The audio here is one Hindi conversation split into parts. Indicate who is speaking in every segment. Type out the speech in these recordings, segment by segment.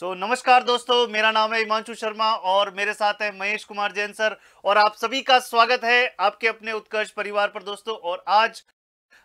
Speaker 1: सो so, नमस्कार दोस्तों मेरा नाम है हिमांशु शर्मा और मेरे साथ है महेश कुमार जैन सर और आप सभी का स्वागत है आपके अपने उत्कर्ष परिवार पर दोस्तों और आज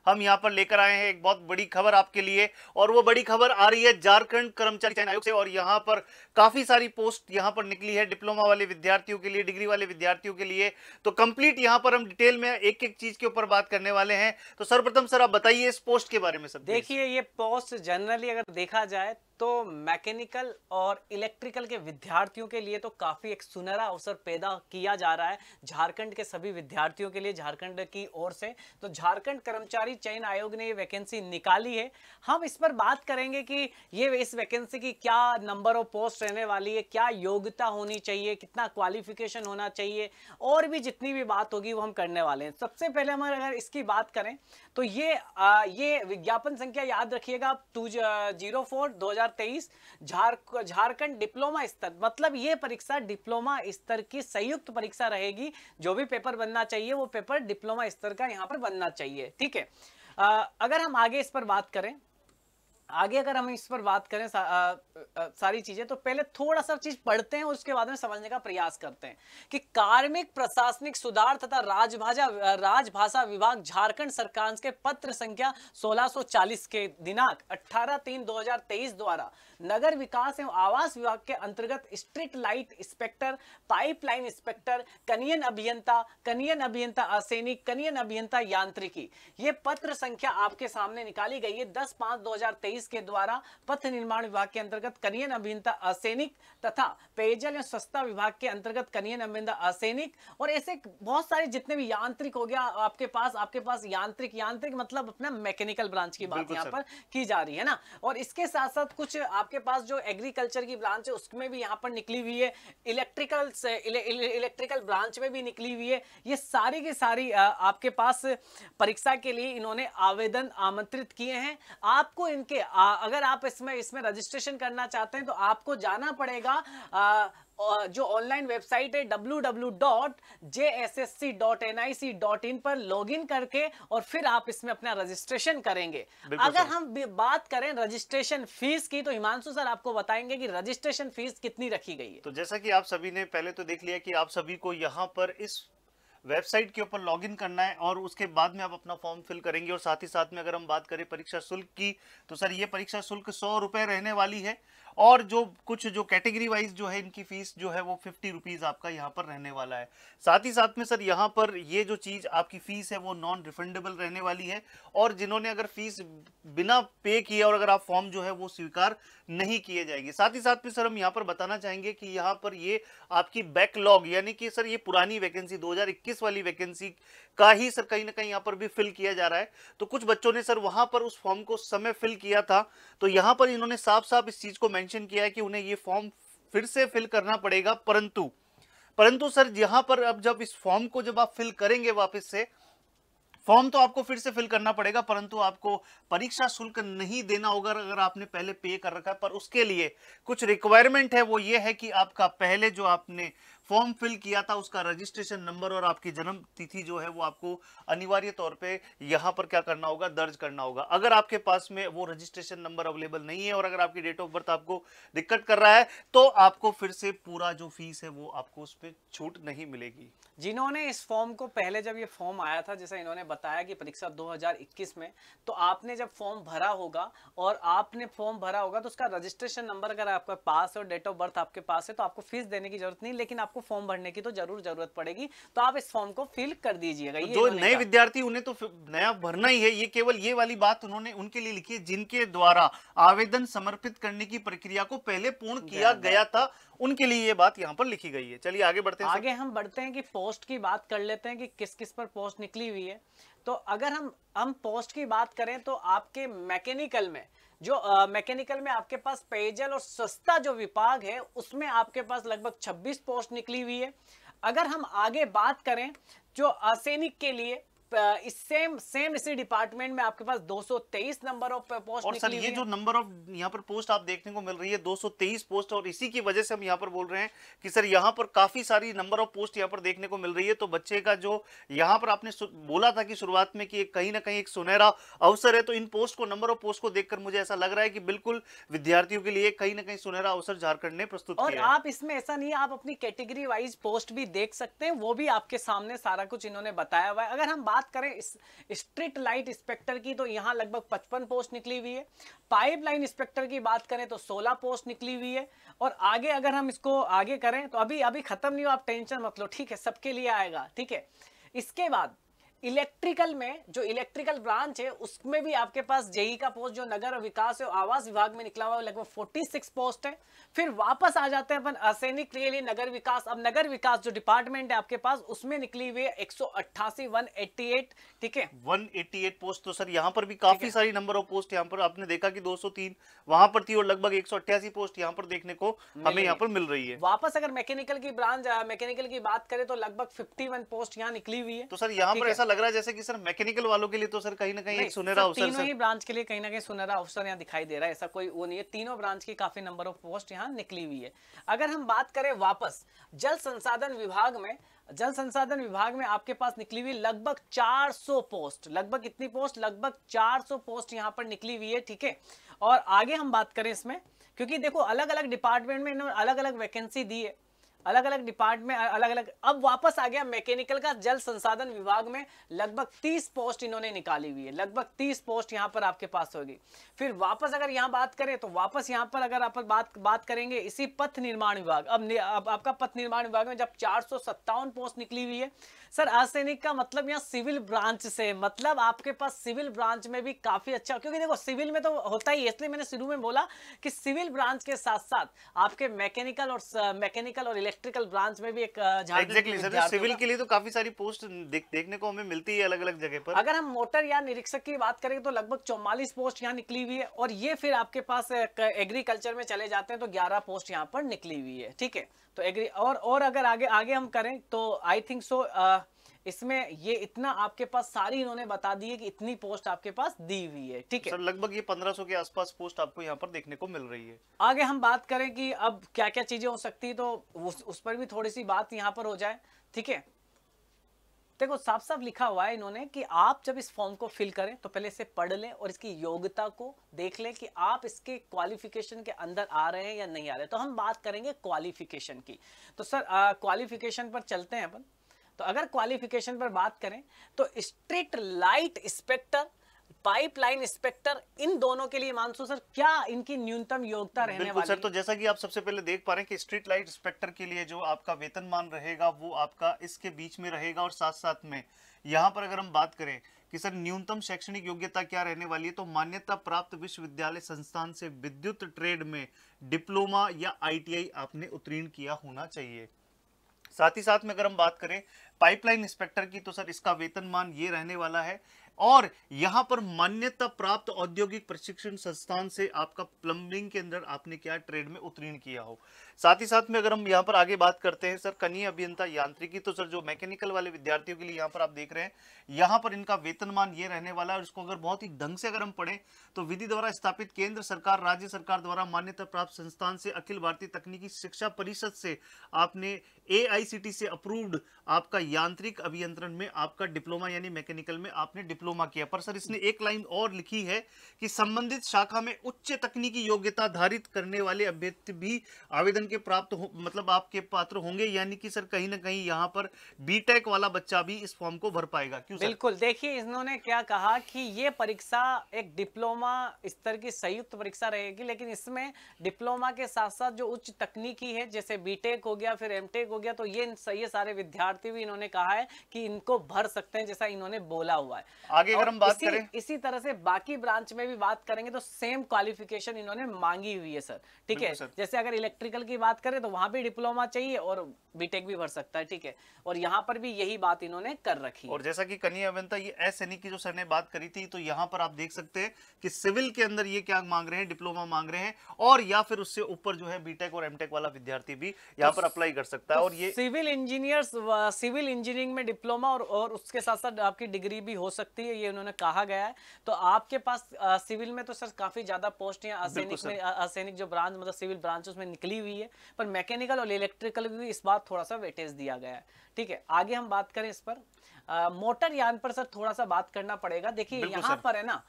Speaker 1: हम यहाँ पर लेकर आए हैं एक बहुत बड़ी खबर आपके लिए और वो बड़ी खबर आ रही है झारखंड कर्मचारी चयन आयोग से और यहाँ पर काफी सारी पोस्ट यहाँ पर निकली है डिप्लोमा वाले विद्यार्थियों के लिए डिग्री वाले विद्यार्थियों के लिए तो कंप्लीट यहाँ पर हम डिटेल में एक एक चीज के ऊपर बात करने वाले हैं तो सर्वप्रथम सर आप बताइए इस पोस्ट के बारे में सर देखिए ये
Speaker 2: पोस्ट जनरली अगर देखा जाए तो मैकेनिकल और इलेक्ट्रिकल के विद्यार्थियों के लिए तो काफ़ी एक सुनहरा अवसर पैदा किया जा रहा है झारखंड के सभी विद्यार्थियों के लिए झारखंड की ओर से तो झारखंड कर्मचारी चयन आयोग ने ये वैकेंसी निकाली है हम इस पर बात करेंगे कि ये इस वैकेंसी की क्या नंबर ऑफ पोस्ट रहने वाली है क्या योग्यता होनी चाहिए कितना क्वालिफिकेशन होना चाहिए और भी जितनी भी बात होगी वो हम करने वाले हैं सबसे पहले हम अगर इसकी बात करें तो ये आ, ये विज्ञापन संख्या याद रखिएगा टू जीरो फोर दो हजार 2023 झारखंड डिप्लोमा स्तर मतलब ये परीक्षा डिप्लोमा स्तर की संयुक्त परीक्षा रहेगी जो भी पेपर बनना चाहिए वो पेपर डिप्लोमा स्तर का यहाँ पर बनना चाहिए ठीक है अगर हम आगे इस पर बात करें आगे अगर हम इस पर बात करें सा, आ, आ, सारी चीजें तो पहले थोड़ा सा चीज पढ़ते हैं और उसके बाद में समझने का प्रयास करते हैं कि कार्मिक प्रशासनिक सुधार तथा राजभाषा राजभाषा विभाग झारखंड सरकार के पत्र संख्या 1640 के दिनांक 18 तीन 2023 द्वारा नगर विकास एवं आवास विभाग के अंतर्गत street light inspector pipeline inspector कनियन अभियंता कनियन अभियंता असैनिक कनियन अभियंता यांत्रिकी ये पत्र संख्या आपके सामने निकाली गई है दस पांच दो के द्वारा पथ निर्माण विभाग के अंतर्गत कनियन अभियंता असैनिक तथा पेयजल एवं स्वच्छता विभाग के अंतर्गत कनियन अभियंता असैनिक और ऐसे बहुत सारे जितने भी यांत्रिक हो गया आपके पास आपके पास यांत्रिक यांत्रिक मतलब अपना मैकेनिकल ब्रांच की बात यहाँ पर की जा रही है ना और इसके साथ साथ कुछ आप आपके पास जो एग्रीकल्चर की ब्रांच है उसमें भी यहाँ पर निकली हुई है इलेक्ट्रिकल इलेक्ट्रिकल ब्रांच में भी निकली हुई है ये सारी की सारी आपके पास परीक्षा के लिए इन्होंने आवेदन आमंत्रित किए हैं आपको इनके अगर आप इसमें इसमें रजिस्ट्रेशन करना चाहते हैं तो आपको जाना पड़ेगा जो ऑनलाइन वेबसाइट है www.jssc.nic.in पर लॉगिन करके और फिर आप इसमें अपना रजिस्ट्रेशन करेंगे अगर हम बात
Speaker 1: करें रजिस्ट्रेशन फीस की तो हिमांशु सर आपको बताएंगे कि रजिस्ट्रेशन फीस कितनी रखी गई है तो जैसा कि आप सभी ने पहले तो देख लिया कि आप सभी को यहाँ पर इस वेबसाइट के ऊपर लॉगिन करना है और उसके बाद में आप अपना फॉर्म फिल करेंगे और साथ ही साथ में अगर हम बात करें परीक्षा शुल्क की तो सर ये परीक्षा शुल्क सौ रुपये रहने वाली है और जो कुछ जो कैटेगरी वाइज जो है इनकी फीस जो है वो फिफ्टी रुपीज़ आपका यहाँ पर रहने वाला है साथ ही साथ में सर यहाँ पर ये जो चीज़ आपकी फ़ीस है वो नॉन रिफंडेबल रहने वाली है और जिन्होंने अगर फीस बिना पे किए और अगर आप फॉर्म जो है वो स्वीकार नहीं किए जाएंगे साथ ही साथ में सर हम यहाँ पर बताना चाहेंगे कि यहाँ पर ये आपकी बैकलॉग यानी कि सर ये पुरानी वैकेंसी दो वाली वैकेंसी का ही सर कहीं ना कहीं यहाँ पर भी फिल किया जा रहा है तो कुछ बच्चों ने सर वहां पर उस फॉर्म को समय फिल किया था तो यहाँ पर इन्होंने साफ साफ इस चीज़ को मैं मेंशन किया है कि उन्हें ये फॉर्म फिर से फिल करना पड़ेगा परंतु परंतु सर यहां पर अब जब इस फॉर्म को जब आप फिल करेंगे वापस से फॉर्म तो आपको फिर से फिल करना पड़ेगा परंतु आपको परीक्षा शुल्क नहीं देना होगा अगर आपने पहले पे कर रखा है पर उसके लिए कुछ रिक्वायरमेंट है वो ये है कि आपका पहले जो आपने फॉर्म फिल किया था उसका रजिस्ट्रेशन नंबर और आपकी जन्म तिथि जो है वो आपको अनिवार्य तौर पे यहाँ पर क्या करना होगा दर्ज करना होगा अगर आपके पास में वो रजिस्ट्रेशन नंबर अवेलेबल नहीं है और अगर आपकी डेट ऑफ बर्थ आपको दिक्कत कर रहा है तो आपको फिर से पूरा जो फीस है वो आपको उस पर छूट नहीं मिलेगी जिन्होंने इस फॉर्म को पहले जब ये फॉर्म
Speaker 2: आया था जैसा इन्होंने बताया कि परीक्षा 2021 में तो आपने जब फॉर्म भरा होगा और आपने फॉर्म भरा होगा तो उसका रजिस्ट्रेशन नंबर अगर आपका पास है और डेट ऑफ बर्थ आपके पास है तो आपको फीस देने की जरूरत नहीं लेकिन आप आपको फॉर्म भरने की तो जरूर जरूरत पड़ेगी तो आप इस फॉर्म को फिल कर दीजिएगा तो जो नए
Speaker 1: विद्यार्थी उन्हें तो नया भरना ही है ये केवल ये वाली बात उन्होंने उनके लिए लिखी है जिनके द्वारा आवेदन समर्पित करने की प्रक्रिया को पहले पूर्ण किया गया था उनके लिए ये बात यहाँ पर लिखी गई है चलिए आगे बढ़ते हैं आगे हम बढ़ते हैं कि पोस्ट की बात कर लेते हैं कि किस किस पर पोस्ट
Speaker 2: निकली हुई है तो अगर हम हम पोस्ट की बात करें तो आपके मैकेनिकल में जो मैकेनिकल में आपके पास पेयजल और सस्ता जो विभाग है उसमें आपके पास लगभग 26 पोस्ट निकली हुई है अगर हम आगे बात करें जो असैनिक के लिए इस सेम सेम इसी डिपार्टमेंट में आपके पास 223 नंबर ऑफ पोस्ट और सर ये जो
Speaker 1: नंबर ऑफ यहाँ पर पोस्ट आप देखने को मिल रही है 223 पोस्ट और इसी की वजह से हम यहाँ पर बोल रहे हैं कि सर यहाँ पर काफी सारी नंबर ऑफ पोस्ट यहाँ पर देखने को मिल रही है तो बच्चे का जो यहाँ पर आपने बोला था कि शुरुआत में कि कहीं ना कहीं एक सुनहरा अवसर है तो इन पोस्ट को नंबर ऑफ पोस्ट को देखकर मुझे ऐसा लग रहा है कि बिल्कुल विद्यार्थियों के लिए कहीं ना कहीं सुनहरा अवसर झारखंड ने प्रस्तुत और आप इसमें ऐसा
Speaker 2: नहीं आप अपनी कैटेगरी वाइज पोस्ट भी देख सकते हैं वो भी आपके सामने सारा कुछ इन्होंने बताया हुआ है अगर हम बात बात करें स्ट्रीट लाइट इंस्पेक्टर की तो यहाँ लगभग पचपन पोस्ट निकली हुई है पाइपलाइन इंस्पेक्टर की बात करें तो सोलह पोस्ट निकली हुई है और आगे अगर हम इसको आगे करें तो अभी अभी खत्म नहीं हो आप टेंशन मत लो ठीक है सबके लिए आएगा ठीक है इसके बाद इलेक्ट्रिकल में जो इलेक्ट्रिकल ब्रांच है उसमें भी आपके पास जेई का पोस्ट जो नगर विकास और आवास विभाग में निकला हुआ है लगभग 46 पोस्ट है फिर वापस आ जाते हैं अपन असैनिक के लिए नगर विकास अब नगर विकास जो डिपार्टमेंट है आपके पास उसमें निकली हुई है एक सौ
Speaker 1: ठीक है 188 पोस्ट तो सर यहाँ पर भी काफी सारी नंबर ऑफ पोस्ट यहाँ पर आपने देखा कि 203 वहां पर थी और लगभग एक पोस्ट यहाँ पर देखने को हमें यहाँ पर मिल रही है वापस अगर मैकेनिकल की ब्रांच मैकेनिकल की बात करें तो लगभग फिफ्टी पोस्ट यहाँ निकली हुई है तो सर यहाँ पर ऐसा लग रहा है जैसे कि सर मैकेनिकल वालों के लिए तो सर कहीं ना कहीं एक सुनहरा अवसर तीनों ही
Speaker 2: ब्रांच के लिए कहीं ना कहीं सुनहरा अवसर यहाँ दिखाई दे रहा है ऐसा कोई वो नहीं है तीनों ब्रांच की काफी नंबर ऑफ पोस्ट यहाँ निकली हुई है अगर हम बात करें वापस जल संसाधन विभाग में जल संसाधन विभाग में आपके पास निकली हुई लगभग 400 पोस्ट लगभग इतनी पोस्ट लगभग 400 पोस्ट यहाँ पर निकली हुई है ठीक है और आगे हम बात करें इसमें क्योंकि देखो अलग अलग डिपार्टमेंट में इन्होंने अलग अलग वैकेंसी दी है अलग अलग डिपार्टमेंट में अलग अलग अब वापस आ गया मैकेनिकल का जल संसाधन विभाग में लगभग 30 पोस्ट इन्होंने निकाली हुई है लगभग 30 पोस्ट यहाँ पर आपके पास होगी फिर वापस अगर यहाँ बात करें तो वापस यहाँ पर अगर आप बात बात करेंगे इसी पथ निर्माण विभाग अब, अब आपका पथ निर्माण विभाग में जब चार पोस्ट निकली हुई है सर असैनिक का मतलब यहाँ सिविल ब्रांच से मतलब आपके पास सिविल ब्रांच में भी काफी अच्छा क्योंकि देखो सिविल में तो होता ही है इसलिए मैंने शुरू में बोला कि सिविल ब्रांच के साथ साथ आपके मैकेनिकल और मैकेनिकल और इलेक्ट्रिकल ब्रांच में भी एक एग्जैक्टली सर सिविल के
Speaker 1: लिए तो काफी सारी पोस्ट देख, देखने को हमें मिलती है अलग अलग जगह पर अगर
Speaker 2: हम मोटर या निरीक्षक की बात करें तो लगभग चौवालीस पोस्ट यहाँ निकली हुई है और ये फिर आपके पास एग्रीकल्चर में चले जाते हैं तो ग्यारह पोस्ट यहाँ पर निकली हुई है ठीक है तो एग्री और और अगर आगे आगे हम करें तो आई थिंक सो इसमें ये इतना आपके पास सारी इन्होंने बता दी है कि इतनी पोस्ट आपके पास दी हुई है ठीक है सर
Speaker 1: लगभग ये 1500 के आसपास पोस्ट आपको यहाँ पर देखने को मिल रही है
Speaker 2: आगे हम बात करें कि अब क्या क्या चीजें हो सकती है तो उस, उस पर भी थोड़ी सी बात यहाँ पर हो जाए ठीक है देखो साफ साफ लिखा हुआ है इन्होंने कि आप जब इस फॉर्म को फिल करें तो पहले इसे पढ़ लें और इसकी योग्यता को देख लें कि आप इसके क्वालिफिकेशन के अंदर आ रहे हैं या नहीं आ रहे तो हम बात करेंगे क्वालिफिकेशन की तो सर क्वालिफिकेशन पर चलते हैं अपन तो अगर क्वालिफिकेशन पर बात करें तो street light inspector pipeline inspector इन दोनों के लिए मानसो सर क्या इनकी न्यूनतम योग्यता रहने वाली सर तो
Speaker 1: जैसा कि आप सबसे पहले देख पा रहे हैं कि स्ट्रीट लाइट इंस्पेक्टर के लिए जो आपका वेतन मान रहेगा वो आपका इसके बीच में रहेगा और साथ साथ में यहाँ पर अगर हम बात करें कि सर न्यूनतम शैक्षणिक योग्यता क्या रहने वाली है तो मान्यता प्राप्त विश्वविद्यालय संस्थान से विद्युत ट्रेड में डिप्लोमा या आईटीआई आपने उत्तीर्ण किया होना चाहिए साथ ही साथ में अगर हम बात करें पाइपलाइन इंस्पेक्टर की तो सर इसका वेतनमान ये रहने वाला है और यहाँ पर मान्यता प्राप्त औद्योगिक प्रशिक्षण संस्थान से आपका प्लम्बिंग के अंदर आपने क्या ट्रेड में उत्तीर्ण किया हो साथ ही साथ में अगर हम यहाँ पर आगे बात करते हैं सर कनीय अभियंता यांत्रिकी तो सर जो मैकेनिकल वाले विद्यार्थियों के लिए यहाँ पर आप देख रहे हैं यहाँ पर इनका वेतनमान ये रहने वाला है इसको अगर बहुत ही ढंग से अगर हम पढ़ें तो विधि द्वारा स्थापित केंद्र सरकार राज्य सरकार द्वारा मान्यता प्राप्त संस्थान से अखिल भारतीय तकनीकी शिक्षा परिषद से आपने ए से अप्रूव्ड आपका यांत्रिक अभियंत्रण में आपका डिप्लोमा यानी मैकेनिकल में आपने डिप्लोमा किया पर सर इसने एक लाइन और लिखी है कि संबंधित शाखा में उच्च तकनीकी योग्यता धारित करने वाले अभ्यर्थी भी आवेदन बन के प्राप्त हो मतलब आपके पात्र होंगे यानी कि सर कहीं ना कहीं यहाँ पर बीटेक वाला बच्चा भी इस फॉर्म को भर पाएगा क्यों बिल्कुल
Speaker 2: देखिए इन्होंने क्या कहा कि ये परीक्षा एक डिप्लोमा स्तर की संयुक्त परीक्षा रहेगी लेकिन इसमें डिप्लोमा के साथ साथ जो उच्च तकनीकी है जैसे बीटेक हो गया फिर एम हो गया तो ये ये सारे विद्यार्थी भी इन्होंने कहा है कि इनको भर सकते हैं जैसा इन्होंने बोला हुआ है आगे अगर हम बात करें इसी तरह से बाकी ब्रांच में भी बात करेंगे तो सेम क्वालिफिकेशन इन्होंने मांगी हुई है सर ठीक है जैसे अगर इलेक्ट्रिकल की की बात करें तो वहां भी डिप्लोमा चाहिए
Speaker 1: और बीटेक भी भर सकता है ठीक है और यहाँ पर भी यही बात इन्होंने कर रखी और जैसा कि कन्या अभियंता ये एस एनी की जो सर ने बात करी थी तो यहाँ पर आप देख सकते हैं कि सिविल के अंदर ये क्या मांग रहे हैं डिप्लोमा मांग रहे हैं और या फिर उससे ऊपर जो है बीटेक और एमटेक वाला विद्यार्थी भी यहाँ तो पर अप्लाई कर सकता है तो और ये सिविल इंजीनियर सिविल इंजीनियरिंग में डिप्लोमा और, और उसके साथ साथ आपकी
Speaker 2: डिग्री भी हो सकती है ये उन्होंने कहा गया है तो आपके पास सिविल में तो सर काफी ज्यादा पोस्ट है असैनिक में असैनिक जो ब्रांच मतलब सिविल ब्रांच उसमें निकली हुई है है पर मैकेनिकल और इलेक्ट्रिकल भी इस बार थोड़ा सा वेटेज दिया गया है ठीक है आगे हम बात करें इस पर आ, मोटर यान पर सर थोड़ा सा बात करना पड़ेगा देखिए यहाँ पर है ना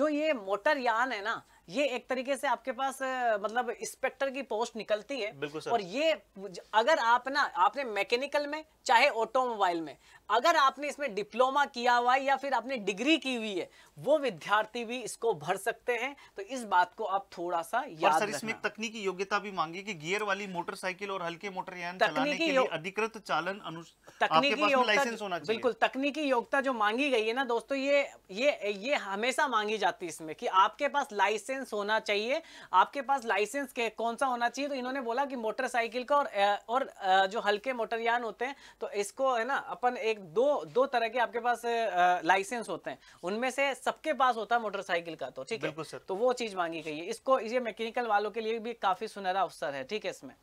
Speaker 2: जो ये मोटर यान है ना ये एक तरीके से आपके पास मतलब इंस्पेक्टर की पोस्ट निकलती है बिल्कुल और ये अगर आप ना आपने मैकेनिकल में चाहे ऑटोमोबाइल में अगर आपने इसमें डिप्लोमा किया
Speaker 1: हुआ है या फिर आपने डिग्री की हुई है वो विद्यार्थी भी इसको भर सकते हैं तो इस बात को आप थोड़ा सा याद सर इसमें तकनीकी योग्यता भी मांगी कि गियर वाली मोटरसाइकिल और हल्के यान चलाने के लिए अधिकृत चालन अनु तकनीकी लाइसेंस होना चाहिए बिल्कुल
Speaker 2: तकनीकी योग्यता जो मांगी गई है ना दोस्तों ये ये ये हमेशा मांगी जाती है इसमें कि आपके पास लाइसेंस लाइसेंस होना चाहिए आपके पास लाइसेंस के कौन सा होना चाहिए तो इन्होंने बोला कि मोटरसाइकिल का और और जो हल्के मोटरयान होते हैं तो इसको है ना अपन एक दो दो तरह के आपके पास लाइसेंस होते हैं उनमें से सबके पास होता है मोटरसाइकिल का तो ठीक है तो वो चीज मांगी गई है इसको ये मैकेनिकल वालों के लिए भी काफी सुनहरा अवसर है ठीक है इसमें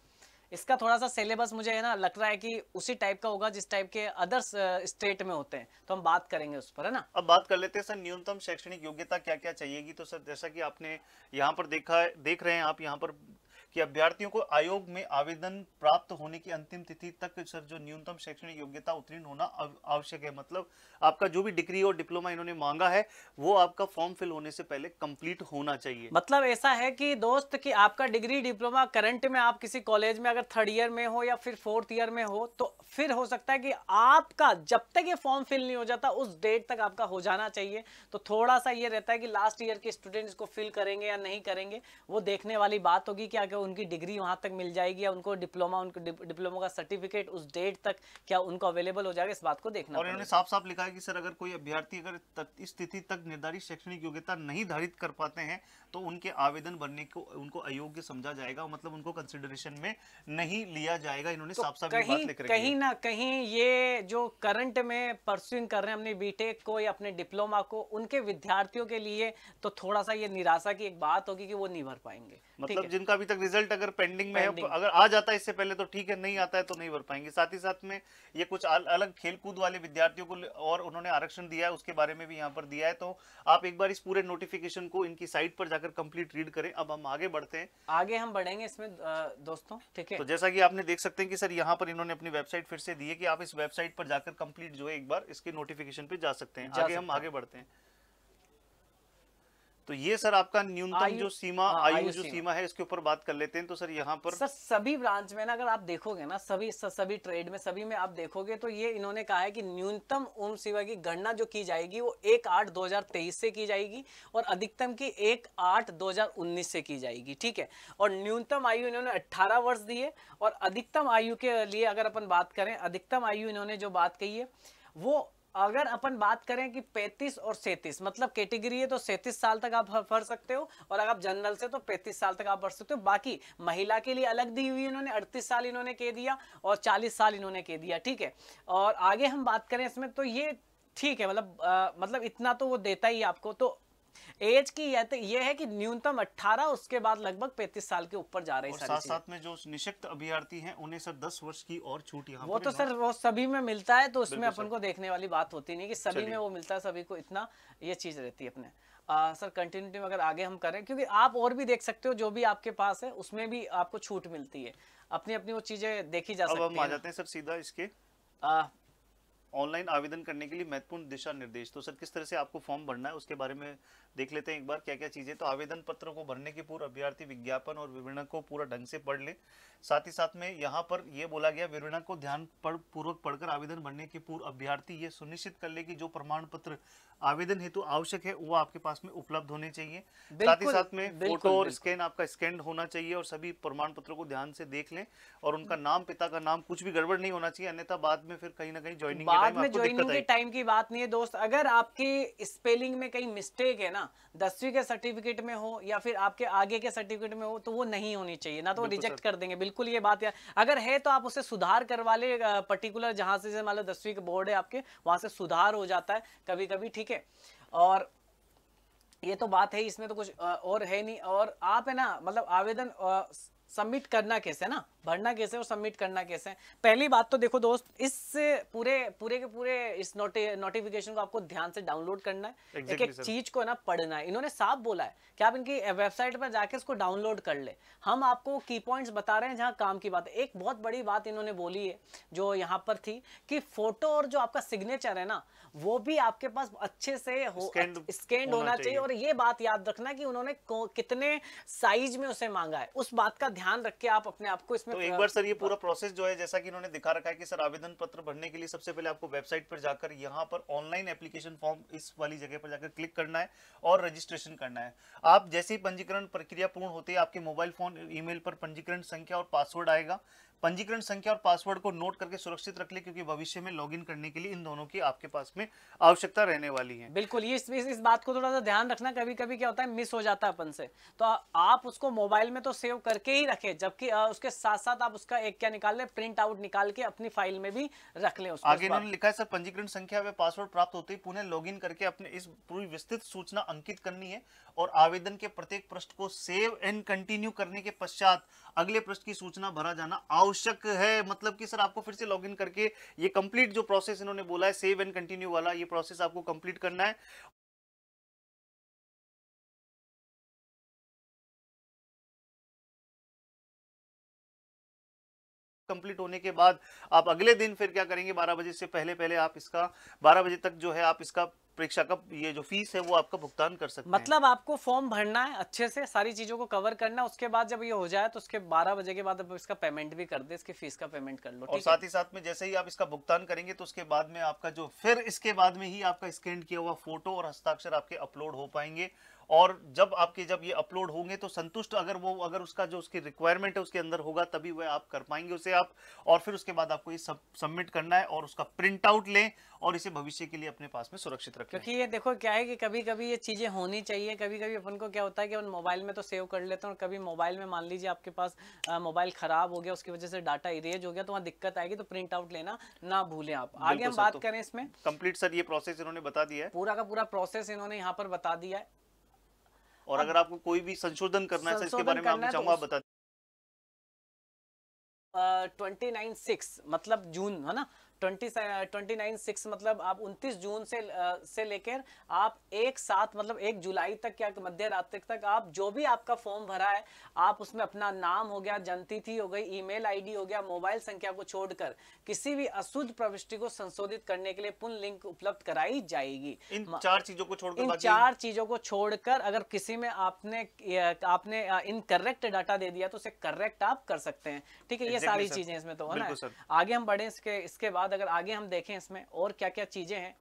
Speaker 2: इसका थोड़ा सा सिलेबस मुझे है ना लग रहा है कि उसी टाइप का होगा जिस टाइप के अदर्स स्टेट में होते हैं तो हम बात करेंगे
Speaker 1: उस पर है ना अब बात कर लेते हैं सर न्यूनतम शैक्षणिक योग्यता क्या क्या चाहिएगी तो सर जैसा कि आपने यहाँ पर देखा देख रहे हैं आप यहाँ पर कि अभ्यर्थियों को आयोग में आवेदन प्राप्त होने की अंतिम तिथि तक सर जो न्यूनतम शैक्षणिक योग्यता उत्तीर्ण होना आवश्यक है मतलब आपका जो भी डिग्री और डिप्लोमा इन्होंने मांगा है वो आपका फॉर्म फिल होने से पहले कंप्लीट होना चाहिए मतलब ऐसा
Speaker 2: है कि दोस्त कि आपका डिग्री डिप्लोमा करंट में आप किसी कॉलेज में अगर थर्ड ईयर में हो या फिर फोर्थ ईयर में हो तो फिर हो सकता है कि आपका जब तक ये फॉर्म फिल नहीं हो जाता उस डेट तक आपका हो जाना चाहिए तो थोड़ा सा ये रहता है कि लास्ट ईयर के स्टूडेंट को फिल करेंगे या नहीं करेंगे वो देखने वाली बात होगी कि आगे उनकी डिग्री वहाँ तक मिल जाएगी या उनको डिप्लोमा उनको डिप्लोमा का सर्टिफिकेट उस डेट तक क्या उनको अवेलेबल हो जाएगा इस बात को देखना और इन्होंने
Speaker 1: साफ साफ लिखा है कि सर अगर कोई अभ्यर्थी अगर इस तिथि तक निर्धारित शैक्षणिक योग्यता नहीं धारित कर पाते हैं तो उनके आवेदन भरने को उनको अयोग्य समझा जाएगा मतलब उनको कंसिडरेशन में नहीं लिया जाएगा इन्होंने तो साफ साफ कहीं कहीं ना कहीं ये जो करंट में परस्यूइंग कर रहे हैं अपने
Speaker 2: बीटेक को या अपने डिप्लोमा को उनके विद्यार्थियों के लिए तो थोड़ा सा ये निराशा की एक बात होगी
Speaker 1: कि वो नहीं भर पाएंगे मतलब जिनका अभी तक रिजल्ट अगर पेंडिंग में पेंडिंग। है अगर आ जाता है इससे पहले तो ठीक है नहीं आता है तो नहीं भर पाएंगे साथ ही साथ में ये कुछ अलग खेलकूद वाले विद्यार्थियों को और उन्होंने आरक्षण दिया है उसके बारे में भी यहाँ पर दिया है तो आप एक बार इस पूरे नोटिफिकेशन को इनकी साइट पर जाकर कम्प्लीट रीड करें अब हम आगे बढ़ते हैं
Speaker 2: आगे हम बढ़ेंगे इसमें दोस्तों ठीक है तो जैसा
Speaker 1: की आपने देख सकते हैं कि सर यहाँ पर इन्होंने अपनी वेबसाइट फिर से दी है की आप इस वेबसाइट पर जाकर कम्प्लीट जो है एक बार इसके नोटिफिकेशन पे जा सकते हैं आगे हम आगे बढ़ते हैं तो ये सर आपका न्यूनतम जो सीमा हाँ, आयु, जो सीमा, सीमा है इसके ऊपर बात कर लेते हैं तो सर यहाँ पर सर सभी ब्रांच में ना अगर आप देखोगे ना
Speaker 2: सभी सभी ट्रेड में सभी में आप देखोगे तो ये इन्होंने कहा है कि न्यूनतम उम्र सीमा की गणना जो की जाएगी वो एक आठ दो हजार तेईस से की जाएगी और अधिकतम की एक आठ दो से की जाएगी ठीक है और न्यूनतम आयु इन्होंने अट्ठारह वर्ष दी है और अधिकतम आयु के लिए अगर अपन बात करें अधिकतम आयु इन्होंने जो बात कही है वो अगर अपन बात करें कि 35 और 37 मतलब कैटेगरी है तो 37 साल तक आप भर सकते हो और अगर आप जनरल से तो 35 साल तक आप भर सकते हो बाकी महिला के लिए अलग दी हुई इन्होंने 38 साल इन्होंने कह दिया और 40 साल इन्होंने कह दिया ठीक है और आगे हम बात करें इसमें तो ये ठीक है मतलब आ, मतलब इतना तो वो देता ही आपको तो एज की यह, तो यह है कि न्यूनतम 18 उसके बाद लगभग 35 साल के ऊपर जा रही है साथ साथ
Speaker 1: में जो निशक्त अभ्यर्थी हैं उन्हें सर 10 वर्ष की और छूट यहाँ वो तो सर वो सभी में
Speaker 2: मिलता है तो उसमें अपन को देखने वाली बात होती नहीं कि सभी में वो मिलता है सभी को इतना ये चीज रहती है अपने आ, सर कंटिन्यूटी में अगर आगे हम करें क्योंकि आप और भी देख सकते हो जो भी आपके पास है उसमें भी आपको छूट मिलती है अपनी अपनी वो चीजें देखी जा सकती है जाते
Speaker 1: हैं सर सीधा इसके ऑनलाइन आवेदन करने के लिए महत्वपूर्ण दिशा निर्देश तो सर किस तरह से आपको फॉर्म भरना है उसके बारे में देख लेते हैं एक बार क्या क्या चीज़ें तो आवेदन पत्र को भरने के पूर्व अभ्यर्थी विज्ञापन और विवरण को पूरा ढंग से पढ़ ले साथ ही साथ में यहाँ पर यह बोला गया विवरण को ध्यान पढ़ पूर्वक पढ़कर आवेदन भरने के पूर्व अभ्यर्थी ये सुनिश्चित कर ले कि जो प्रमाण पत्र आवेदन हेतु आवश्यक है वो आपके पास में उपलब्ध होने चाहिए साथ ही साथ में फोटो और स्कैन आपका स्कैन होना चाहिए और सभी प्रमाण पत्रों को ध्यान से देख लें और उनका नाम पिता का नाम कुछ भी गड़बड़ नहीं होना चाहिए अन्यथा बाद में फिर कहीं ना कहीं ज्वाइनिंग बाद में ज्वाइनिंग के टाइम
Speaker 2: की बात नहीं है दोस्त अगर आपकी स्पेलिंग में कहीं मिस्टेक है ना ना दसवीं के सर्टिफिकेट में हो या फिर आपके आगे के सर्टिफिकेट में हो तो वो नहीं होनी चाहिए ना तो वो रिजेक्ट कर देंगे बिल्कुल ये बात यार अगर है तो आप उसे सुधार करवा ले पर्टिकुलर जहां से मान लो दसवीं के बोर्ड है आपके वहां से सुधार हो जाता है कभी कभी ठीक है और ये तो बात है इसमें तो कुछ और है नहीं और आप है ना मतलब आवेदन सबमिट करना कैसे ना भरना कैसे और सबमिट करना कैसे पहली बात तो देखो दोस्त इस पूरे पूरे के पूरे इस नोटि, नोटिफिकेशन को आपको ध्यान से डाउनलोड करना है exactly, एक एक चीज को ना पढ़ना है इन्होंने साफ बोला है कि आप इनकी वेबसाइट पर जाके इसको डाउनलोड कर ले हम आपको की पॉइंट्स बता रहे हैं जहाँ काम की बात है एक बहुत बड़ी बात इन्होंने बोली है जो यहाँ पर थी कि फोटो और जो आपका सिग्नेचर है ना वो भी आपके पास अच्छे से हो स्कैंड होना चाहिए और ये बात याद रखना कि उन्होंने कितने साइज में उसे मांगा है उस बात का ध्यान रख के आप अपने आप को इसमें तो एक हाँ। बार सर ये
Speaker 1: पूरा हाँ। प्रोसेस जो है जैसा कि इन्होंने दिखा रखा है कि सर आवेदन पत्र भरने के लिए सबसे पहले आपको वेबसाइट पर जाकर यहाँ पर ऑनलाइन एप्लीकेशन फॉर्म इस वाली जगह पर जाकर क्लिक करना है और रजिस्ट्रेशन करना है आप जैसे ही पंजीकरण प्रक्रिया पूर्ण होते ही आपके मोबाइल फोन ईमेल पर पंजीकरण संख्या और पासवर्ड आएगा पंजीकरण संख्या और पासवर्ड को नोट करके सुरक्षित रख ले क्योंकि भविष्य में लॉगिन करने के लिए इन दोनों की आपके पास में आवश्यकता रहने वाली है बिल्कुल ये इस, इस बात को थोड़ा सा ध्यान रखना कभी कभी क्या होता है मिस हो जाता है अपन से तो आ,
Speaker 2: आप उसको मोबाइल में तो सेव करके ही रखें जबकि उसके साथ साथ आप उसका एक क्या निकाल ले प्रिंट आउट निकाल के अपनी फाइल में भी रख ले आगे इन्होंने
Speaker 1: लिखा है सर पंजीकरण संख्या व पासवर्ड प्राप्त होते ही पुनः लॉग करके अपने इस पूरी विस्तृत सूचना अंकित करनी है और आवेदन के प्रत्येक प्रश्न को सेव एंड कंटिन्यू करने के पश्चात अगले प्रश्न की सूचना भरा जाना आवश्यक है मतलब कि सर आपको फिर से लॉगिन करके ये कंप्लीट जो प्रोसेस इन्होंने बोला है सेव एंड कंटिन्यू वाला ये प्रोसेस आपको कंप्लीट करना है कंप्लीट होने के बाद आप अगले दिन फिर क्या करेंगे बारह बजे से पहले पहले आप इसका बारह बजे तक जो है आप इसका परीक्षा का ये जो फीस है वो आपका भुगतान कर सकते मतलब हैं। आपको फॉर्म भरना है अच्छे से सारी चीजों को कवर करना है उसके बाद जब ये हो जाए तो उसके 12 बजे के बाद आप इसका पेमेंट भी कर दे इसके फीस का पेमेंट कर लो और साथ ही साथ में जैसे ही आप इसका भुगतान करेंगे तो उसके बाद में आपका जो फिर इसके बाद में ही आपका स्कैन किया हुआ फोटो और हस्ताक्षर आपके अपलोड हो पाएंगे और जब आपके जब ये अपलोड होंगे तो संतुष्ट अगर वो अगर उसका जो उसकी रिक्वायरमेंट है उसके अंदर होगा तभी वह आप कर पाएंगे उसे आप और फिर उसके बाद आपको ये सब सबमिट करना है और उसका प्रिंट आउट लें और इसे भविष्य के लिए अपने पास में सुरक्षित रखें क्योंकि ये देखो क्या है कि कभी कभी ये चीज़ें होनी चाहिए कभी कभी अपन को क्या होता है कि अपन मोबाइल में तो सेव
Speaker 2: कर लेते हैं और कभी मोबाइल में मान लीजिए आपके पास मोबाइल खराब हो गया उसकी वजह से डाटा इरेज हो गया तो वहाँ दिक्कत आएगी तो प्रिंट आउट लेना ना भूलें आप आगे हम बात तो करें इसमें
Speaker 1: कंप्लीट सर ये प्रोसेस इन्होंने बता दिया है
Speaker 2: पूरा का पूरा प्रोसेस इन्होंने यहाँ पर बता दिया है
Speaker 1: और अगर आपको कोई भी संशोधन करना है तो इसके बारे में आप तो चाहूंगा बता
Speaker 2: ट्वेंटी नाइन सिक्स मतलब जून है ना ट्वेंटी नाइन सिक्स मतलब आप उनतीस जून से से लेकर आप एक साथ मतलब एक जुलाई तक या मध्य रात्रि तक आप जो भी आपका फॉर्म भरा है आप उसमें अपना नाम हो गया जनतिथि हो गई ईमेल आईडी हो गया मोबाइल संख्या को छोड़कर किसी भी अशुद्ध प्रविष्टि को संशोधित करने के लिए पुनः लिंक उपलब्ध कराई जाएगी
Speaker 1: इन चार चीजों को छोड़कर इन चार
Speaker 2: चीजों को छोड़कर अगर किसी में आपने आपने इनकरेक्ट डाटा दे दिया तो उसे करेक्ट आप कर सकते हैं ठीक है ये सारी चीजें इसमें तो है ना आगे हम बढ़े इसके इसके बाद अगर आगे हम देखें इसमें और क्या क्या चीज़ें हैं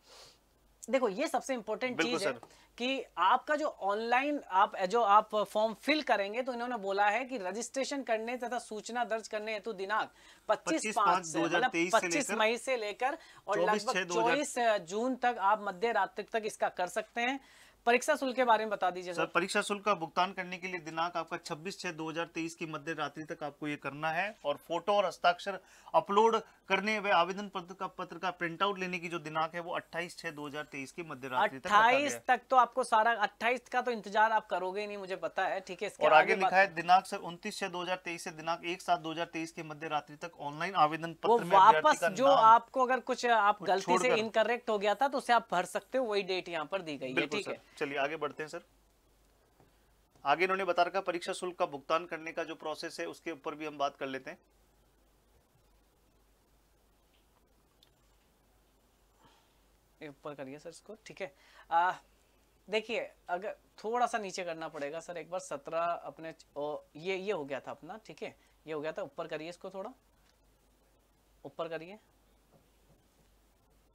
Speaker 2: देखो ये सबसे इंपॉर्टेंट चीज़ है कि आपका जो ऑनलाइन आप जो आप फॉर्म फिल करेंगे तो इन्होंने बोला है कि रजिस्ट्रेशन करने तथा सूचना दर्ज करने हेतु दिनांक 25 पच्चीस से मतलब मई से लेकर और लगभग 24 जून तक आप मध्य रात्रि तक इसका कर सकते हैं परीक्षा शुल्क के बारे में बता दीजिए सर
Speaker 1: परीक्षा शुल्क का भुगतान करने के लिए दिनांक आपका 26 छह 2023 की मध्य रात्रि तक आपको ये करना है और फोटो और हस्ताक्षर अपलोड करने व आवेदन पत्र का पत्र का प्रिंट आउट लेने की जो दिनांक है वो 28 छह 2023 की मध्य रात्रि तक अट्ठाईस तक तो आपको सारा
Speaker 2: अट्ठाईस का तो इंतजार आप करोगे नहीं मुझे
Speaker 1: पता है ठीक है और आगे, आगे लिखा है दिनांक सर उन्तीस छह दो से दिनांक एक सात दो के मध्य रात्रि तक ऑनलाइन आवेदन पत्र वापस जो
Speaker 2: आपको अगर कुछ आप गलती से इनकरेक्ट हो गया था तो उसे आप भर सकते हो
Speaker 1: वही डेट यहाँ पर दी गई है ठीक है चलिए आगे बढ़ते हैं सर आगे इन्होंने बता रखा परीक्षा शुल्क का भुगतान करने का जो प्रोसेस है उसके ऊपर भी हम बात कर लेते हैं
Speaker 2: ऊपर करिए सर इसको ठीक है देखिए अगर थोड़ा सा नीचे करना पड़ेगा सर एक बार सत्रह अपने ओ, ये ये हो गया था अपना ठीक है ये हो गया था ऊपर करिए इसको थोड़ा ऊपर करिए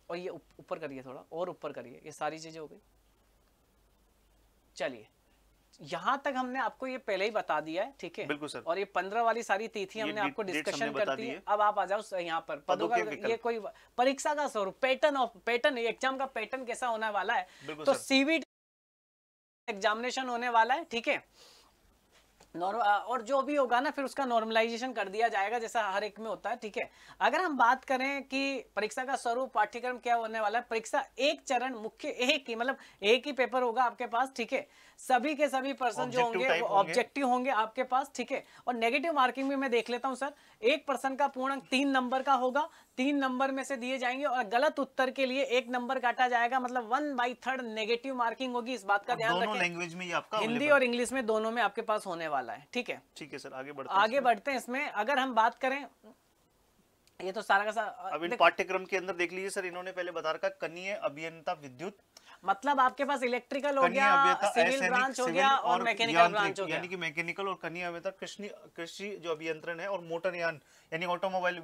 Speaker 2: और ये ऊपर उप, करिए थोड़ा और ऊपर करिए ये सारी चीज़ें हो गई चलिए यहाँ तक हमने आपको ये पहले ही बता दिया है ठीक है बिल्कुल सर और ये पंद्रह वाली सारी तिथि हमने आपको डिस्कशन कर दी है अब आप आ जाओ यहाँ पर पदों का ये कोई परीक्षा का स्वरूप पैटर्न ऑफ पैटर्न एग्जाम का पैटर्न कैसा होने वाला है तो सीवी एग्जामिनेशन होने वाला है ठीक है और जो भी होगा ना फिर उसका नॉर्मलाइजेशन कर दिया जाएगा जैसा हर एक में होता है ठीक है अगर हम बात करें कि परीक्षा का स्वरूप पाठ्यक्रम क्या होने वाला है परीक्षा एक चरण मुख्य एक ही मतलब एक ही पेपर होगा आपके पास ठीक है सभी के सभी पर्सन जो होंगे ऑब्जेक्टिव होंगे आपके पास ठीक है और नेगेटिव मार्किंग भी मैं देख लेता हूं सर एक पर्सन का पूर्णांक तीन नंबर का होगा तीन नंबर में से दिए जाएंगे और गलत उत्तर के लिए एक नंबर काटा जाएगा मतलब one by third negative marking होगी इस बात का ध्यान रखें लैंग्वेज
Speaker 1: में आपका हिंदी और
Speaker 2: इंग्लिश में दोनों में आपके पास
Speaker 1: होने वाला है ठीक है ठीक है सर आगे बढ़ते आगे बढ़ते हैं इसमें अगर हम बात करें ये तो सारा का सा अब इन पाठ्यक्रम के अंदर देख लीजिए सर इन्होंने पहले बता रखा कनीय अभियंता विद्युत मतलब आपके पास इलेक्ट्रिकल हो गया सिविल ब्रांच हो गया और मैकेनिकल ब्रांच हो गया यानी कि मैकेनिकल और कन्या अभियंता कृषि कृषि जो अभियंत्रण है और मोटर यान यानी ऑटोमोबाइल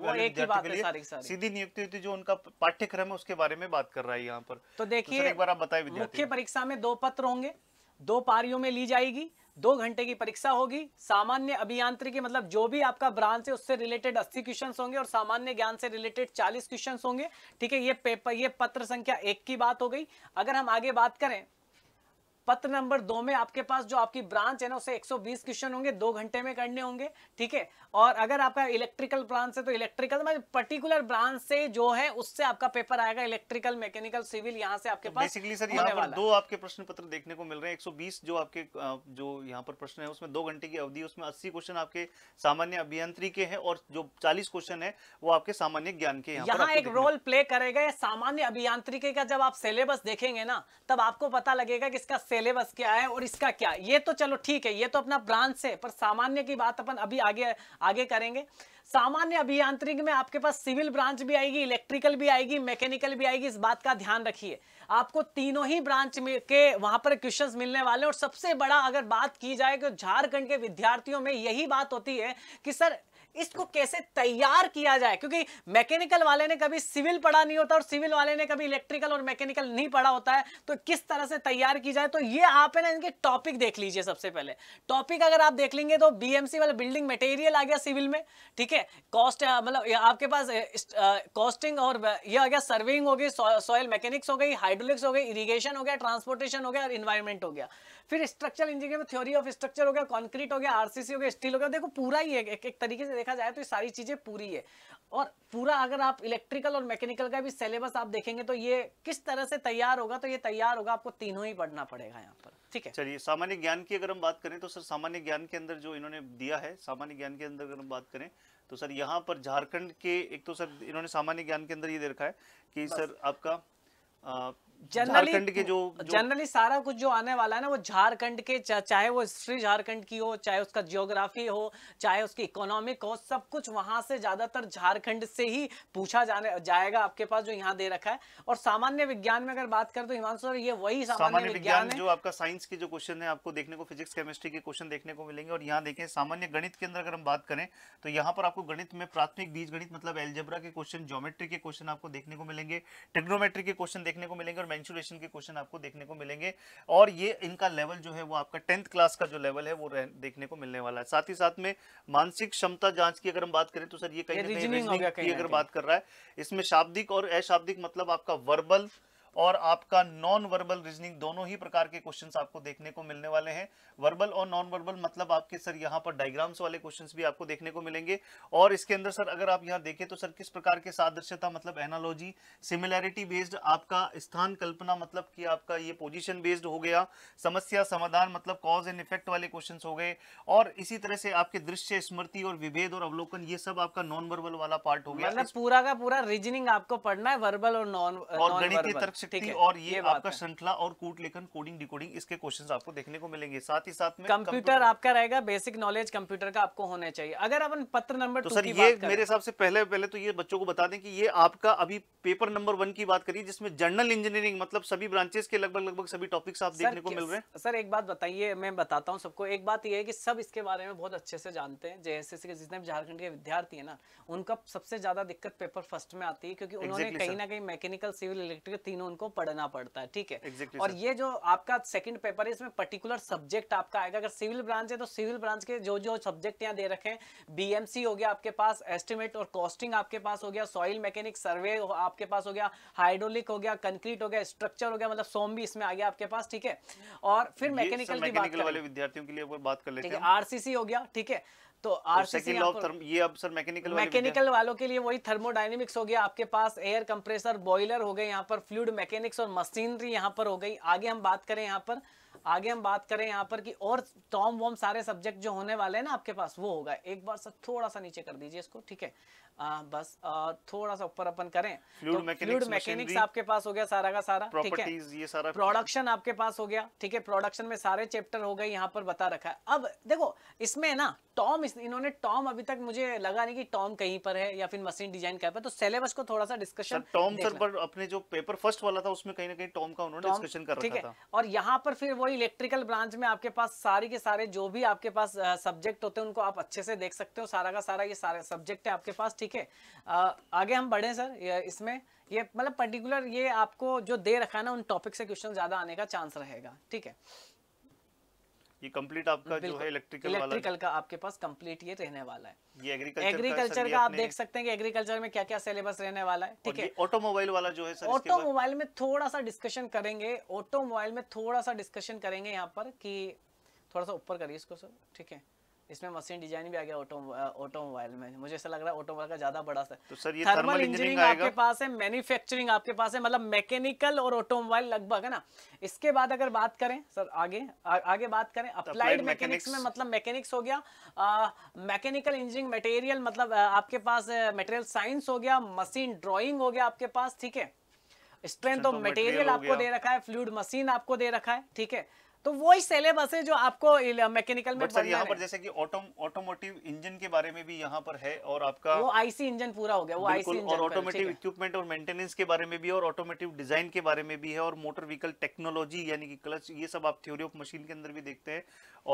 Speaker 1: सीधी नियुक्ति होती जो उनका पाठ्यक्रम है उसके बारे में बात कर रहा है यहाँ पर तो, तो देखिए एक बार आप बताए मुख्य परीक्षा में दो पत्र होंगे दो पारियों में ली जाएगी दो घंटे की परीक्षा
Speaker 2: होगी सामान्य अभियांत्रिकी मतलब जो भी आपका ब्रांच है उससे रिलेटेड अस्सी क्वेश्चन होंगे और सामान्य ज्ञान से रिलेटेड चालीस क्वेश्चन होंगे ठीक है ये पेपर ये पत्र संख्या एक की बात हो गई अगर हम आगे बात करें पत्र नंबर दो में आपके पास जो आपकी ब्रांच है ना उसे 120 क्वेश्चन होंगे दो घंटे में करने होंगे ठीक है और अगर आपका इलेक्ट्रिकल ब्रांच है तो इलेक्ट्रिकल मतलब पर्टिकुलर ब्रांच से जो है उससे आपका पेपर आएगा इलेक्ट्रिकल मैकेनिकल सिविल यहाँ से आपके तो पास बेसिकली सर यहाँ पर दो
Speaker 1: आपके प्रश्न पत्र देखने को मिल रहे हैं एक जो आपके जो यहाँ पर प्रश्न है उसमें दो घंटे की अवधि उसमें अस्सी क्वेश्चन आपके सामान्य अभियंत्री के है और जो चालीस क्वेश्चन है वो आपके सामान्य ज्ञान के यहाँ एक रोल
Speaker 2: प्ले करेगा सामान्य अभियांत्रिकी का जब आप सिलेबस देखेंगे ना तब आपको पता लगेगा कि इसका सिलेबस क्या है और इसका क्या ये तो चलो ठीक है ये तो अपना ब्रांच है पर सामान्य की बात अपन अभी आगे आगे करेंगे सामान्य अभियांत्रिक में आपके पास सिविल ब्रांच भी आएगी इलेक्ट्रिकल भी आएगी मैकेनिकल भी आएगी इस बात का ध्यान रखिए आपको तीनों ही ब्रांच में के वहां पर क्वेश्चंस मिलने वाले हैं और सबसे बड़ा अगर बात की जाए कि झारखंड के विद्यार्थियों में यही बात होती है कि सर इसको कैसे तैयार किया जाए क्योंकि मैकेनिकल वाले ने कभी सिविल पढ़ा नहीं होता और सिविल वाले ने कभी इलेक्ट्रिकल और मैकेनिकल नहीं पढ़ा होता है तो किस तरह से तैयार की जाए तो ये आप है ना इनके टॉपिक देख लीजिए सबसे पहले टॉपिक अगर आप देख लेंगे तो बीएमसी वाला बिल्डिंग मटेरियल आ गया सिविल में ठीक है कॉस्ट मतलब आपके पास कॉस्टिंग और ये आ गया सर्विंग हो गई सॉयल मैकेनिक्स हो गई हाइड्रोलिक्स हो गई इरीगेशन हो गया ट्रांसपोर्टेशन हो गया और इन्वायरमेंट हो गया फिर स्ट्रक्चर इंजीनियर में थ्योरी ऑफ स्ट्रक्चर हो गया कॉन्क्रीट हो गया आरसीसी हो गया स्टील हो गया देखो पूरा ही है एक एक तरीके से देखा जाए तो ये सारी चीज़ें पूरी है और पूरा अगर आप इलेक्ट्रिकल और मैकेनिकल का भी सिलेबस आप देखेंगे तो ये किस तरह से तैयार होगा तो ये तैयार होगा आपको तीनों ही पढ़ना पड़ेगा यहाँ पर
Speaker 1: ठीक है चलिए सामान्य ज्ञान की अगर हम बात करें तो सर सामान्य ज्ञान के अंदर जो इन्होंने दिया है सामान्य ज्ञान के अंदर अगर हम बात करें तो सर यहाँ पर झारखंड के एक तो सर इन्होंने सामान्य ज्ञान के अंदर ये देखा है कि सर आपका झारखंड के जो, जो जनरली
Speaker 2: सारा कुछ जो आने वाला है ना वो झारखंड के चा, चाहे वो हिस्ट्री झारखंड की हो चाहे उसका जियोग्राफी हो चाहे उसकी इकोनॉमिक हो सब कुछ वहां से ज्यादातर झारखंड से ही पूछा जाने जाएगा आपके पास जो यहाँ दे रखा है और सामान्य विज्ञान में अगर बात करें तो हिमांशु
Speaker 1: सर ये वही सामान्य विज्ञान जो आपका साइंस के जो क्वेश्चन है आपको देखने को फिजिक्स केमिस्ट्री के क्वेश्चन देखने को मिलेंगे और यहाँ देखें सामान्य गणित के अंदर अगर हम बात करें तो यहाँ पर आपको गणित में प्राथमिक बीज गणित मतलब एलजेब्रा के क्वेश्चन ज्योमेट्री के क्वेश्चन आपको देखने को मिलेंगे टेक्नोमेट्री के क्वेश्चन देखने को मिलेंगे और मैंसुरेशन के क्वेश्चन आपको देखने को मिलेंगे और ये इनका लेवल जो है वो आपका टेंथ क्लास का जो लेवल है वो देखने को मिलने वाला है साथ ही साथ में मानसिक क्षमता जांच की अगर हम बात करें तो सर ये कहीं ना कहीं अगर बात कर रहा है इसमें शाब्दिक और अशाब्दिक मतलब आपका वर्बल और आपका नॉन वर्बल रीजनिंग दोनों ही प्रकार के क्वेश्चंस आपको देखने को मिलने वाले हैं वर्बल और नॉन वर्बल मतलब आपके सर यहाँ पर डायग्राम्स वाले क्वेश्चंस भी आपको देखने को मिलेंगे और इसके अंदर सर अगर आप यहाँ देखें तो सर किस प्रकार के सादृश्यता मतलब एनालॉजी सिमिलैरिटी बेस्ड आपका स्थान कल्पना मतलब कि आपका ये पोजिशन बेस्ड हो गया समस्या समाधान मतलब कॉज एंड इफेक्ट वाले क्वेश्चन हो गए और इसी तरह से आपके दृश्य स्मृति और विभेद और अवलोकन ये सब आपका नॉन वर्बल वाला पार्ट हो गया मतलब
Speaker 2: पूरा का पूरा रीजनिंग आपको पढ़ना है वर्बल
Speaker 1: और नॉन और गणितीय अच्छा, ठीक है और ये, ये आपका श्रृंखला और कूट लेखन कोडिंग डिकोडिंग इसके क्वेश्चंस आपको देखने को मिलेंगे साथ ही साथ में कंप्यूटर आपका रहेगा बेसिक नॉलेज कंप्यूटर का आपको होना चाहिए अगर अपन पत्र नंबर तो सर ये मेरे हिसाब से पहले पहले तो ये बच्चों को बता दें कि ये आपका अभी पेपर नंबर वन की बात करिए जिसमें जनरल इंजीनियरिंग मतलब सभी ब्रांचेस के लगभग लगभग सभी टॉपिक्स आप देखने को मिल रहे हैं
Speaker 2: सर एक बात बताइए मैं बताता हूँ सबको एक बात ये है कि सब इसके बारे में बहुत अच्छे से जानते हैं जेएसएससी के जितने भी झारखंड के विद्यार्थी है ना उनका सबसे ज्यादा दिक्कत पेपर फर्स्ट में आती है क्योंकि उन्होंने कहीं ना कहीं मैकेनिकल सिविल इलेक्ट्रिकल तीनों उनको पढ़ना पड़ता है ठीक है exactly, और ये जो आपका सेकंड पेपर है इसमें पर्टिकुलर सब्जेक्ट आपका आएगा अगर सिविल ब्रांच है तो सिविल ब्रांच के जो जो सब्जेक्ट यहाँ दे रखे हैं बीएमसी हो गया आपके पास एस्टिमेट और कॉस्टिंग आपके पास हो गया सॉइल मैकेनिक सर्वे आपके पास हो गया हाइड्रोलिक हो गया कंक्रीट हो गया स्ट्रक्चर हो गया मतलब सोम भी इसमें आ गया आपके पास ठीक है और फिर मैकेनिकल की बात
Speaker 1: विद्यार्थियों के लिए बात कर लेते हैं
Speaker 2: आरसीसी हो गया ठीक है तो
Speaker 1: आरसीसी ये अब सर मैकेनिकल मैकेनिकल
Speaker 2: वालों के लिए वही थर्मोडाइनमिक्स हो गया आपके पास एयर कंप्रेसर बॉयलर हो गए यहाँ पर फ्लूड मैकेनिक्स और मशीनरी यहाँ पर हो गई आगे हम बात करें यहाँ पर आगे हम बात करें यहाँ पर कि और टॉम वॉम सारे सब्जेक्ट जो होने वाले हैं ना आपके पास वो होगा एक बार सर थोड़ा सा नीचे कर दीजिए इसको ठीक है आ, बस आ, थोड़ा सा ऊपर अपन करें फ्लूड मैकेनिक्स तो आपके पास हो गया सारा का सारा ठीक है ये सारा प्रोडक्शन आपके पास हो गया ठीक है प्रोडक्शन में सारे चैप्टर हो गए यहाँ पर बता रखा है अब देखो इसमें ना टॉम इस इन्होंने टॉम अभी तक मुझे लगा नहीं कि टॉम कहीं पर है या फिर मशीन डिजाइन कहीं पर तो सिलेबस को थोड़ा सा डिस्कशन टॉम सर पर
Speaker 1: अपने जो पेपर फर्स्ट वाला था उसमें कहीं ना कहीं टॉम का उन्होंने डिस्कशन कर रखा था
Speaker 2: और यहाँ पर फिर वही इलेक्ट्रिकल ब्रांच में आपके पास सारे के सारे जो भी आपके पास सब्जेक्ट होते हैं उनको आप अच्छे से देख सकते हो सारा का सारा ये सारे सब्जेक्ट है आपके पास ठीक है आगे हम बढ़े सर इसमें ये मतलब पर्टिकुलर ये आपको जो दे रखा है ना उन टॉपिक से क्वेश्चन ज्यादा आने का चांस रहेगा ठीक है
Speaker 1: ये कंप्लीट आपका जो है इलेक्ट्रिकल इलेक्ट्रिकल
Speaker 2: का आपके पास कंप्लीट ये रहने वाला है
Speaker 1: ये एग्रीकल्चर एग्रीकल्चर का, आप देख
Speaker 2: सकते हैं कि एग्रीकल्चर में क्या क्या सिलेबस रहने वाला है ठीक है
Speaker 1: ऑटोमोबाइल वाला जो है
Speaker 2: ऑटोमोबाइल में थोड़ा सा डिस्कशन करेंगे ऑटोमोबाइल में थोड़ा सा डिस्कशन करेंगे यहाँ पर की थोड़ा सा ऊपर करिए इसको सर ठीक है इसमें मशीन डिजाइन भी आ गया ऑटो ऑटोमोबाइल में मुझे ऐसा लग रहा है ऑटोमोबाइल का ज्यादा बड़ा सा तो सर ये थर्मल थर्मल इंजीनियरिंग आपके पास है मैन्युफैक्चरिंग आपके पास है मतलब मैकेनिकल और ऑटोमोबाइल लगभग है ना इसके बाद अगर बात करें सर आगे आ, आगे बात करें तो अप्लाइड मैकेनिक्स में मतलब मैकेनिक्स हो गया मैकेनिकल इंजीनियरिंग मटेरियल मतलब आपके पास मटेरियल साइंस हो गया मशीन ड्रॉइंग हो गया आपके पास ठीक है स्ट्रेंथ ऑफ मटेरियल आपको दे रखा है फ्लूड मशीन आपको दे रखा है ठीक है तो वही सेलेबस है जो आपको मैकेनिकल में सर पर जैसे
Speaker 1: कि ऑटोमोटिव इंजन बारे में भी यहाँ पर है और आपका वो आईसी
Speaker 2: इंजन पूरा हो गया वो आईसी इंजन और ऑटोमेटिव
Speaker 1: इक्विपमेंट और मेंटेनेंस के बारे में भी और ऑटोमेटिव डिजाइन के बारे में भी है और मोटर व्हीकल टेक्नोलॉजी यानी कि क्लच ये सब आप थ्योरी ऑफ मशीन के अंदर भी देखते हैं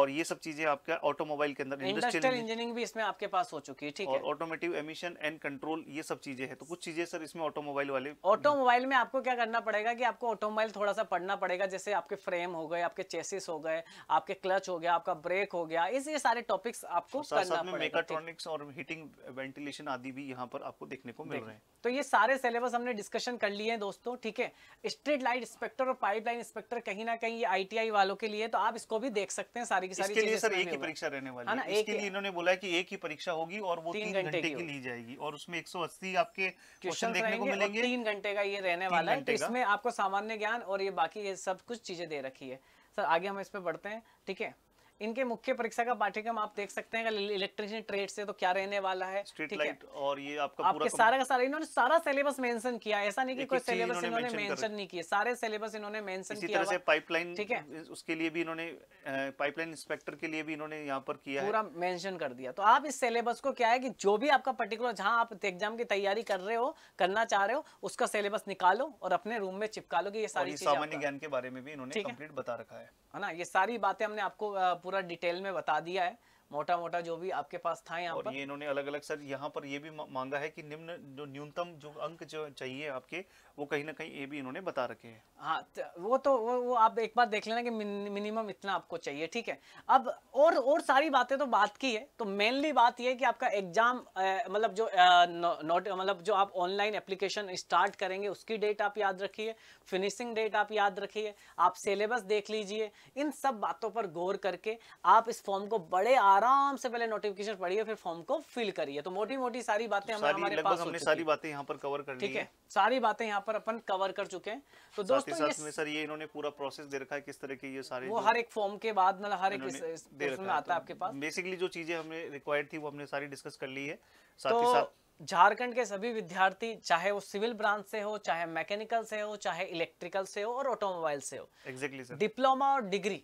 Speaker 1: और ये सब चीजें आपका ऑटोमोबाइल के अंदर इंडस्ट्रियल इंजीनियरिंग भी इसमें आपके पास हो चुकी है ठीक है ऑटोमेटिव एमिशन एंड कंट्रोल ये सब चीजें हैं तो कुछ चीजें सर इसमें ऑटोमोबाइल वाले ऑटोमोबाइल में आपको क्या करना पड़ेगा कि आपको ऑटोमोबाइल थोड़ा सा
Speaker 2: पढ़ना पड़ेगा जैसे आपके फ्रेम हो गए आपके चेसिस हो गए आपके क्लच हो गया आपका ब्रेक हो गया इस ये सारे टॉपिक्स आपको करना पड़ेगा इलेक्ट्रॉनिक्स
Speaker 1: और हीटिंग वेंटिलेशन आदि भी यहाँ पर आपको देखने को मिल रहे हैं
Speaker 2: तो ये सारे सिलेबस हमने डिस्कशन कर लिए हैं दोस्तों ठीक है स्ट्रीट लाइट इंस्पेक्टर और पाइपलाइन इंस्पेक्टर कहीं ना कहीं ये आईटीआई वालों के लिए तो आप इसको भी देख सकते हैं सारी की सारी चीजें सर एक ही परीक्षा
Speaker 1: रहने वाली हाँ है इसके लिए इन्होंने बोला कि एक ही परीक्षा होगी और वो तीन घंटे की ली जाएगी और उसमें 180 आपके क्वेश्चन देखने को मिलेंगे
Speaker 2: तीन घंटे का ये रहने वाला है तो इसमें आपको सामान्य ज्ञान और ये बाकी ये सब कुछ चीजें दे रखी है सर आगे हम इस पर बढ़ते हैं ठीक है इनके मुख्य परीक्षा का पाठ्यक्रम आप देख सकते हैं इलेक्ट्रिशियन ट्रेड से तो क्या रहने वाला है स्ट्रीट लाइट
Speaker 1: और ये आपका आपके पूरा सारा का
Speaker 2: सारा इन्होंने सारा सिलेबस मेंशन किया ऐसा नहीं कि कोई सिलेबस इन्होंने मेंशन नहीं किया सारे सिलेबस इन्होंने मेंशन किया तरह से पाइपलाइन ठीक है
Speaker 1: उसके लिए भी इन्होंने पाइपलाइन इंस्पेक्टर के लिए भी इन्होंने यहाँ पर किया पूरा
Speaker 2: मेंशन कर दिया तो आप इस सिलेबस को क्या है की जो भी आपका पर्टिकुलर जहाँ आप एग्जाम की तैयारी कर रहे हो करना चाह रहे हो उसका सिलेबस निकालो और अपने रूम में चिपका लो कि ये सारी सामान्य
Speaker 1: ज्ञान के बारे में भी इन्होंने बता रखा है
Speaker 2: ना ये सारी बातें हमने आपको पूरा डिटेल में बता दिया है
Speaker 1: मोटा मोटा जो भी आपके पास था यहाँ पर ये इन्होंने अलग अलग सर यहाँ पर ये भी मांगा है कि निम्न जो न्यूनतम जो अंक जो चाहिए आपके वो कहीं ना कहीं ये भी इन्होंने बता रखे हैं हाँ वो तो वो, वो आप एक बार देख लेना कि मिनिमम इतना आपको चाहिए ठीक है अब और और सारी
Speaker 2: बातें तो बात की है तो मेनली बात यह है कि आपका एग्जाम मतलब जो नोट मतलब जो आप ऑनलाइन एप्लीकेशन स्टार्ट करेंगे उसकी डेट आप याद रखिए फिनिशिंग डेट आप याद रखिए आप सिलेबस देख लीजिए इन सब बातों पर गौर करके आप इस फॉर्म को बड़े आर आराम से पहले नोटिफिकेशन पढ़िए फिर फॉर्म को फिल करिए तो मोटी मोटी सारी बातें तो हमारे पास हमने सारी
Speaker 1: बातें यहाँ पर कवर कर ठीक है
Speaker 2: सारी बातें यहाँ पर अपन कवर कर चुके हैं तो दोस्तों साथ में सर
Speaker 1: ये इन्होंने पूरा प्रोसेस दे रखा है किस तरह की ये सारे वो हर एक फॉर्म के बाद मतलब हर एक आता है आपके तो पास बेसिकली जो चीजें हमने रिक्वायर्ड थी वो हमने सारी डिस्कस कर ली है साथ ही तो साथ झारखंड के सभी
Speaker 2: विद्यार्थी चाहे वो सिविल ब्रांच से हो चाहे मैकेनिकल से हो चाहे इलेक्ट्रिकल से हो और ऑटोमोबाइल से हो एक्जेक्टली exactly, डिप्लोमा और डिग्री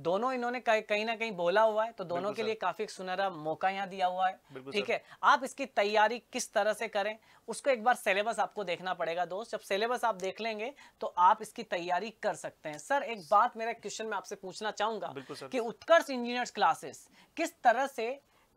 Speaker 2: दोनों इन्होंने कहीं ना कहीं बोला हुआ है तो दोनों के लिए काफी सुनहरा मौका यहाँ दिया हुआ है ठीक है आप इसकी तैयारी किस तरह से करें उसको एक बार सिलेबस आपको देखना पड़ेगा दोस्त जब सिलेबस आप देख लेंगे तो आप इसकी तैयारी कर सकते हैं सर एक बात मेरा क्वेश्चन में आपसे पूछना चाहूंगा कि उत्कर्ष इंजीनियर्स क्लासेस किस तरह से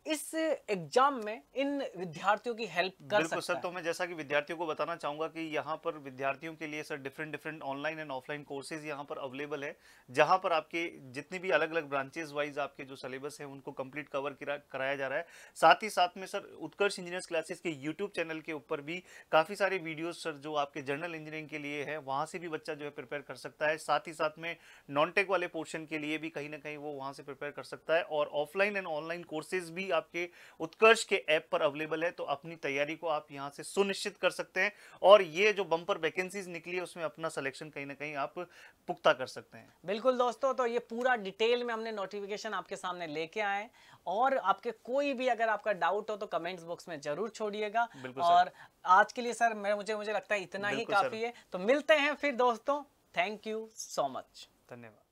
Speaker 2: इस एग्जाम में इन विद्यार्थियों की हेल्प कर बिल्कुल सकता सर तो
Speaker 1: मैं जैसा कि विद्यार्थियों को बताना चाहूंगा कि यहाँ पर विद्यार्थियों के लिए sir different different online and offline courses यहाँ पर अवेलेबल है जहाँ पर आपके जितनी भी अलग अलग ब्रांचेज वाइज आपके जो सिलेबस है उनको कंप्लीट कवर कराया जा रहा है साथ ही साथ में सर उत्कर्ष इंजीनियर क्लासेस के यूट्यूब चैनल के ऊपर भी काफ़ी सारे वीडियोज सर जो आपके जनरल इंजीनियरिंग के लिए है वहाँ से भी बच्चा जो है प्रिपेयर कर सकता है साथ ही साथ में नॉन टेक वाले पोर्शन के लिए भी कहीं ना कहीं वो वहाँ से प्रिपेयर कर सकता है और ऑफलाइन एंड ऑनलाइन कोर्सेज भी आपके उत्कर्ष के ऐप पर अवेलेबल है तो अपनी तैयारी को आप यहाँ से सुनिश्चित कर सकते हैं और ये जो बम्पर वैकेंसीज निकली है उसमें अपना सिलेक्शन कहीं ना कहीं आप पुख्ता कर सकते हैं बिल्कुल दोस्तों तो ये पूरा डिटेल में हमने नोटिफिकेशन आपके सामने लेके आए
Speaker 2: और आपके कोई भी अगर आपका डाउट हो तो कमेंट्स बॉक्स में जरूर छोड़िएगा और आज के लिए सर मैं मुझे मुझे लगता है इतना ही काफी है तो मिलते हैं फिर दोस्तों थैंक यू सो मच धन्यवाद